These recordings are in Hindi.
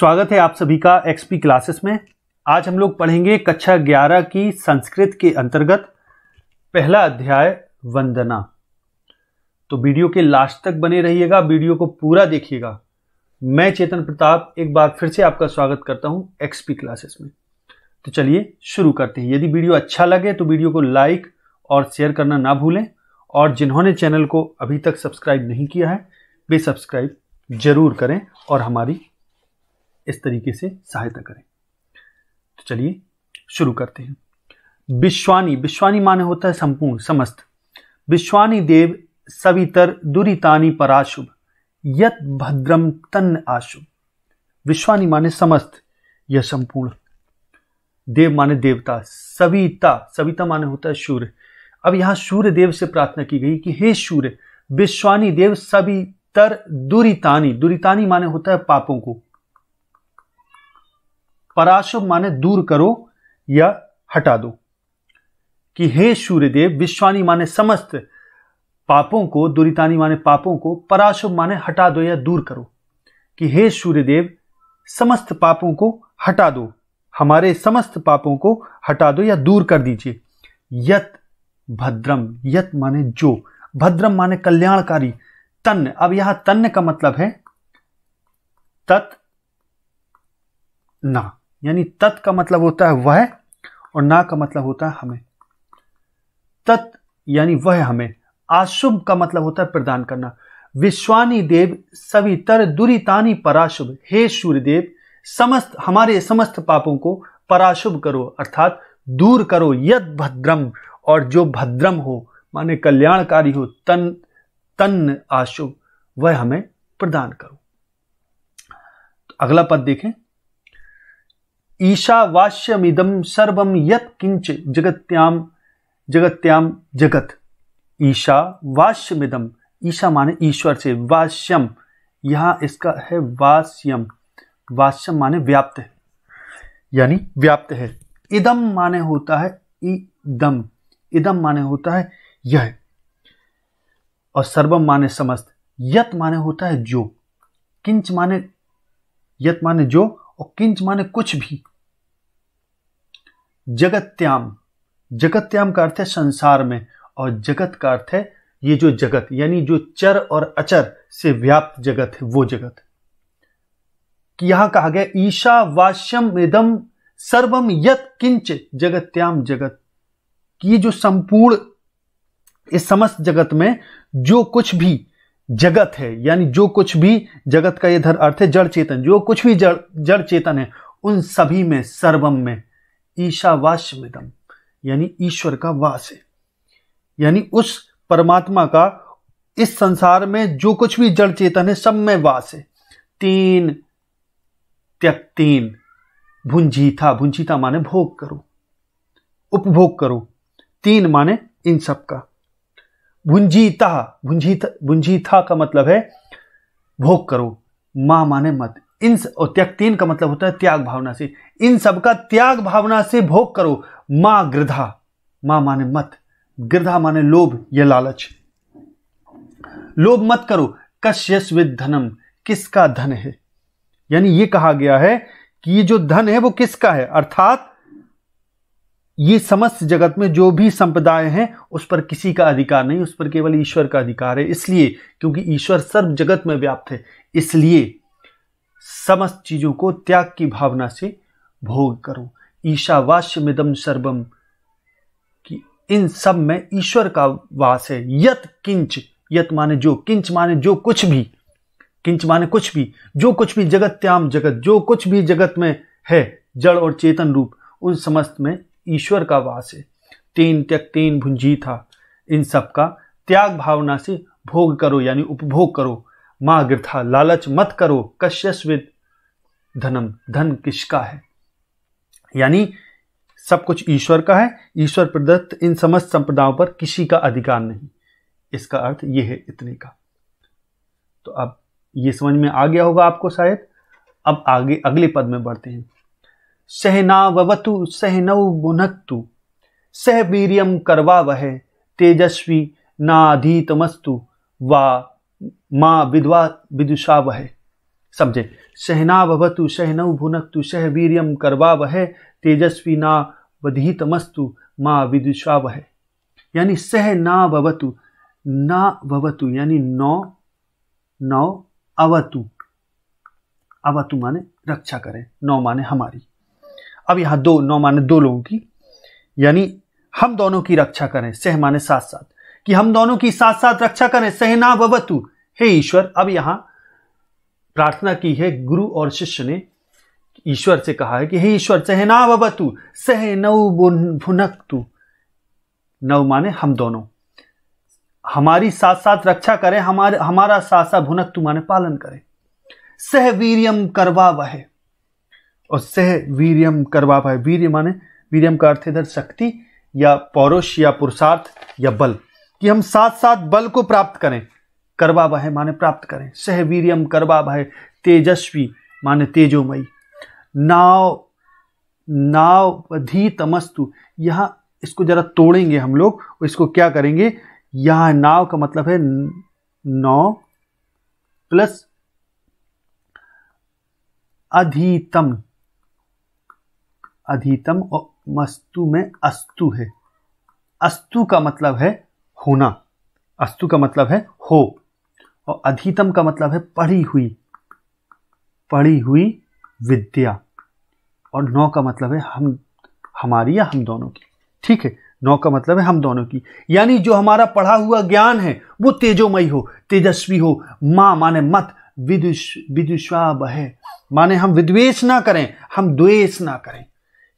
स्वागत है आप सभी का एक्सपी क्लासेस में आज हम लोग पढ़ेंगे कक्षा ग्यारह की संस्कृत के अंतर्गत पहला अध्याय वंदना तो वीडियो के लास्ट तक बने रहिएगा वीडियो को पूरा देखिएगा मैं चेतन प्रताप एक बार फिर से आपका स्वागत करता हूं एक्सपी क्लासेस में तो चलिए शुरू करते हैं यदि वीडियो अच्छा लगे तो वीडियो को लाइक और शेयर करना ना भूलें और जिन्होंने चैनल को अभी तक सब्सक्राइब नहीं किया है वे सब्सक्राइब जरूर करें और हमारी इस तरीके से सहायता करें तो चलिए शुरू करते हैं विश्वानी विश्वानी माने होता है संपूर्ण समस्त विश्वानी देव सवितर दुरीतानी पराशुभ यत भद्रम तन्न आशुभ विश्वानी माने समस्त यह संपूर्ण देव माने देवता सविता सविता माने होता है सूर्य अब यहां सूर्य देव से प्रार्थना की गई कि हे सूर्य विश्वानी देव सवितर तर दुरीतानी दुरीतानी माने होता है पापों को पराशुभ माने दूर करो या हटा दो कि हे सूर्यदेव विश्वानी माने समस्त पापों को दुरीतानी माने पापों को पराशुभ माने हटा दो या दूर करो कि हे सूर्यदेव समस्त पापों को हटा दो हमारे समस्त पापों को हटा दो या दूर कर दीजिए यत भद्रम यत माने जो भद्रम माने कल्याणकारी तन्न अब यहां तन्न का मतलब है तत् ना यानी तत् का मतलब होता है वह और ना का मतलब होता है हमें तत् यानी वह हमें आशुभ का मतलब होता है प्रदान करना विश्वानी देव सभी तर दुरीतानी पराशुभ हे सूर्यदेव समस्त हमारे समस्त पापों को पराशुभ करो अर्थात दूर करो यद भद्रम और जो भद्रम हो माने कल्याणकारी हो तन तन आशुभ वह हमें प्रदान करो तो अगला पद देखें ईशावास्यमिदम सर्वम यत किंच जगत्याम जगत्याम जगत ईशा वास्यमिदम ईशा माने ईश्वर से वास्यम यहां इसका है वास्यम वास्यम माने व्याप्त है यानी व्याप्त है इदम माने होता है इदम इदम माने होता है यह और सर्वम माने समस्त यत माने होता है जो किंच माने यत माने जो और किंच माने कुछ भी जगत्याम जगत्याम का अर्थ है संसार में और जगत का अर्थ है ये जो जगत यानी जो चर और अचर से व्याप्त जगत है वो जगत कि यहां कहा गया वाश्यम इदम सर्वम यत किंच जगत्याम जगत कि ये जो संपूर्ण इस समस्त जगत में जो कुछ भी जगत है यानी जो कुछ भी जगत का धर अर्थ है जड़ चेतन जो कुछ भी जड़ जड़ चेतन है उन सभी में सर्वम में ईशावास्यमिदम यानी ईश्वर का वास है यानी उस परमात्मा का इस संसार में जो कुछ भी जड़ चेतन है सब में वास है तीन त्यक तीन भुंजीथा भुंजीथा माने भोग करो उपभोग करो तीन माने इन सब का भुंजीता भुंजीता भुंजीता का मतलब है भोग करो मां माने मत इन त्याग तीन का मतलब होता है त्याग भावना से इन सबका त्याग भावना से भोग करो मां गृधा मां माने मत गृधा माने लोभ या लालच लोभ मत करो कश्यस धनम किसका धन है यानी यह कहा गया है कि ये जो धन है वो किसका है अर्थात ये समस्त जगत में जो भी संप्रदाय हैं उस पर किसी का अधिकार नहीं उस पर केवल ईश्वर का अधिकार है इसलिए क्योंकि ईश्वर सर्व जगत में व्याप्त है इसलिए समस्त चीजों को त्याग की भावना से भोग करो ईशावास्य मिदम सर्वम कि इन सब में ईश्वर का वास है यत किंच यत माने जो किंच माने जो कुछ भी किंच माने कुछ भी जो कुछ भी जगत त्याम जगत जो कुछ भी जगत में है जड़ और चेतन रूप उन समस्त में ईश्वर का वास है तेन त्यक तेन भुंजी था इन सब का त्याग भावना से भोग करो यानी उपभोग करो मां गिरथा लालच मत करो कश्यस्विद धनम धन किसका है यानी सब कुछ ईश्वर का है ईश्वर प्रदत्त इन समस्त संपदाओं पर किसी का अधिकार नहीं इसका अर्थ ये है इतने का तो अब ये समझ में आ गया होगा आपको शायद अब आगे अगले पद में बढ़ते हैं सहना ववतु सहनऊ सह वीरियम करवा वह तेजस्वी नाधीतमस्तु वा माँ विधवा विदुषा वह समझे सहना भवतु सहनौ तु सह वीरियम करवा वह तेजस्वी ना तमस्तु माँ विदुषा वह यानी सह ना भवतु ना भवतु यानी नौ नौ अवतु अवतु माने रक्षा करें नौ माने हमारी अब यहां दो नौ माने दो लोगों की यानी हम दोनों की रक्षा करें सह माने साथ साथ कि हम दोनों की साथ साथ रक्षा करें सहना ववतु हे ईश्वर अब यहां प्रार्थना की है गुरु और शिष्य ने ईश्वर से कहा है कि हे ईश्वर सहना ववतु सह नव भुनक तू नव माने हम दोनों हमारी साथ साथ रक्षा करें हमारे हमारा साथ साथ भुनक तू माने पालन करें सह वीरियम करवा वह और सह वीरियम करवा वह वीर माने वीरियम का अर्थ इधर शक्ति या पौरुष या पुरुषार्थ या बल कि हम साथ साथ बल को प्राप्त करें करवा वह माने प्राप्त करें सहवीरियम करवा भय तेजस्वी माने तेजोमयी नाव अधी तमस्तु यहाँ इसको जरा तोड़ेंगे हम लोग और इसको क्या करेंगे यहाँ नाव का मतलब है नौ प्लस अधीतम अधीतम और मस्तु में अस्तु है अस्तु का मतलब है होना अस्तु का मतलब है हो और अधितम का मतलब है पढ़ी हुई पढ़ी हुई विद्या और नौ का मतलब है हम हमारी या हम दोनों की ठीक है नौ का मतलब है हम दोनों की यानी जो हमारा पढ़ा हुआ ज्ञान है वो तेजोमयी हो तेजस्वी हो माँ माने मत विदुष विदुषा बहे माने हम विद्वेष ना करें हम द्वेष ना करें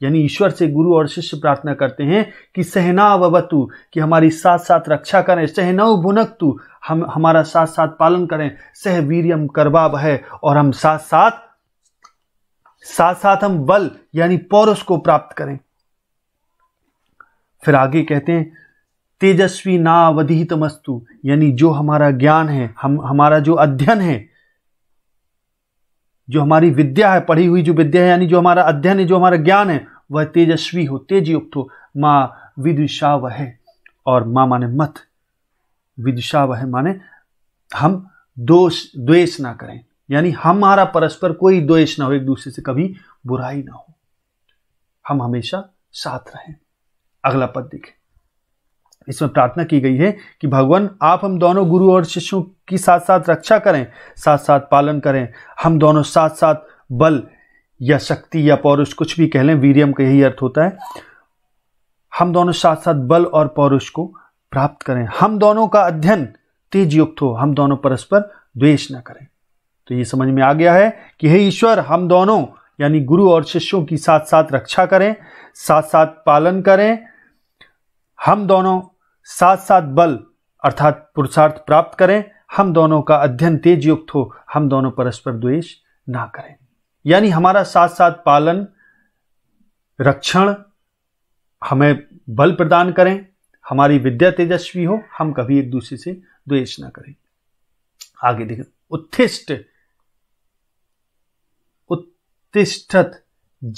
यानी ईश्वर से गुरु और शिष्य प्रार्थना करते हैं कि सहना वबतु कि हमारी साथ साथ रक्षा करें सहनव तू हम हमारा साथ साथ पालन करें सह सहवीरियम करवा है और हम साथ साथ साथ साथ हम बल यानी पौरस को प्राप्त करें फिर आगे कहते हैं तेजस्वी नावधितमस्तु यानी जो हमारा ज्ञान है हम हमारा जो अध्ययन है जो हमारी विद्या है पढ़ी हुई जो विद्या है यानी जो हमारा अध्ययन है जो हमारा ज्ञान है वह तेजस्वी हो तेजयुक्त हो माँ विदुषा वह और माँ माने मत विदुषा वह माने हम दोष द्वेष ना करें यानी हमारा परस्पर कोई द्वेष ना हो एक दूसरे से कभी बुराई ना हो हम हमेशा साथ रहें अगला पद देखें इसमें प्रार्थना की गई है कि भगवान आप हम दोनों गुरु और शिष्यों की साथ साथ रक्षा करें साथ साथ पालन करें हम दोनों साथ साथ बल या शक्ति या पौरुष कुछ भी कह लें वीरियम का यही अर्थ होता है हम दोनों साथ साथ बल और पौरुष को प्राप्त करें हम दोनों का अध्ययन तेज युक्त हो हम दोनों परस्पर द्वेष न करें तो ये समझ में आ गया है कि हे ईश्वर हम दोनों यानी गुरु और शिष्यों की साथ साथ रक्षा करें साथ साथ पालन करें हम दोनों साथ साथ बल अर्थात पुरुषार्थ प्राप्त करें हम दोनों का अध्ययन तेज युक्त हो हम दोनों परस्पर द्वेष ना करें यानी हमारा साथ साथ पालन रक्षण हमें बल प्रदान करें हमारी विद्या तेजस्वी हो हम कभी एक दूसरे से द्वेष ना करें आगे देखें उत्थिष्ट उत्तिष्ठत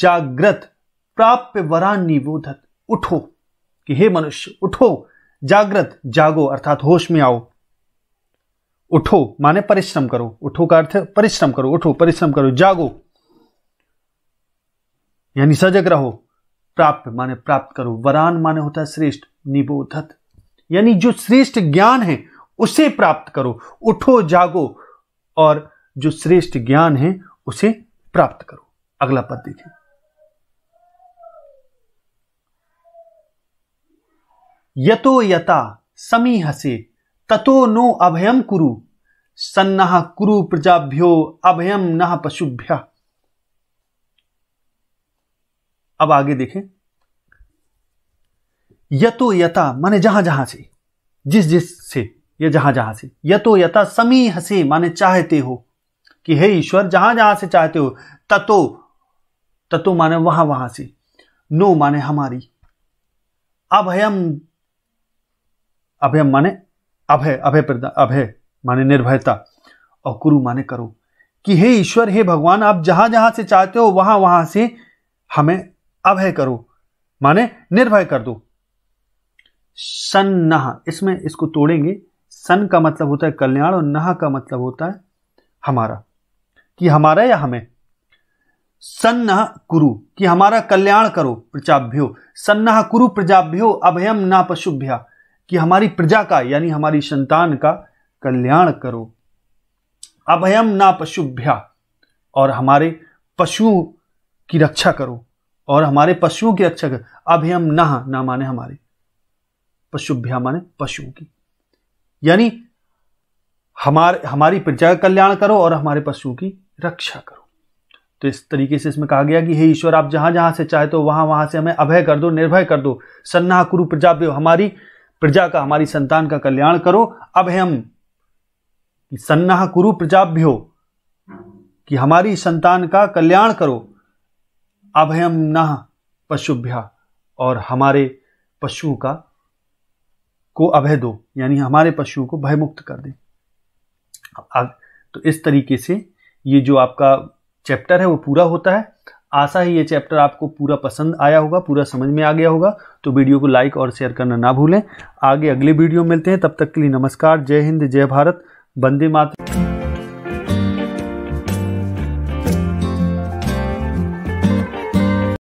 जागृत प्राप्य वरान निबोधत उठो कि हे मनुष्य उठो जागृत जागो अर्थात होश में आओ उठो माने परिश्रम करो उठो का अर्थ परिश्रम करो उठो परिश्रम करो जागो यानी सजग रहो प्राप्त माने प्राप्त करो वरान माने होता है श्रेष्ठ निबोधत यानी जो श्रेष्ठ ज्ञान है उसे प्राप्त करो उठो जागो और जो श्रेष्ठ ज्ञान है उसे प्राप्त करो अगला पद देखिए यतो यता समी हसे ततो नो अभयम कुरु सन्ना कुरु प्रजाभ्यो अभयम न पशुभ्य अब आगे देखें यतो यता माने जहां जहां से जिस जिस से ये जहां जहां से यतो यता समी हसे माने चाहते हो कि हे ईश्वर जहां जहां से चाहते हो ततो ततो माने वहां वहां से नो माने हमारी अभयम अभय माने अभय अभय अभय माने निर्भयता और कुरु माने करो कि हे ईश्वर हे भगवान आप जहां जहां से चाहते हो वहां वहां से हमें अभय करो माने निर्भय कर दो नह इसमें इसको तोड़ेंगे सन का मतलब होता है कल्याण और नह का मतलब होता है हमारा कि हमारा या हमें सन्नह कुरु कि हमारा कल्याण करो प्रजाभ्यो सन्नह कुरु प्रजाभ्यो अभयम ना पशुभ्या कि हमारी प्रजा का यानी हमारी संतान का कल्याण करो अभयम ना पशुभ्या और हमारे पशुओं की रक्षा करो और हमारे पशुओं की रक्षा करो अभयम ना ना माने हमारे पशुभ्या माने पशुओं की यानी हमारे हमारी प्रजा का कल्याण करो और हमारे पशुओं की रक्षा करो तो इस तरीके से इसमें कहा गया कि हे ईश्वर आप जहां जहां से चाहे तो वहां वहां से हमें अभय कर दो निर्भय कर दो सन्ना कुरु प्रजाप्य हमारी प्रजा का हमारी संतान का कल्याण करो अब हम सन्नाह कुरु प्रजाभ्यो कि हमारी संतान का कल्याण करो अभयम न पशुभ्या और हमारे पशु का को अभय दो यानी हमारे पशु को भयमुक्त कर दे तो इस तरीके से ये जो आपका चैप्टर है वो पूरा होता है आशा है ये चैप्टर आपको पूरा पसंद आया होगा पूरा समझ में आ गया होगा तो वीडियो को लाइक और शेयर करना ना भूलें आगे अगले वीडियो मिलते हैं तब तक के लिए नमस्कार जय हिंद जय भारत वंदे मातृ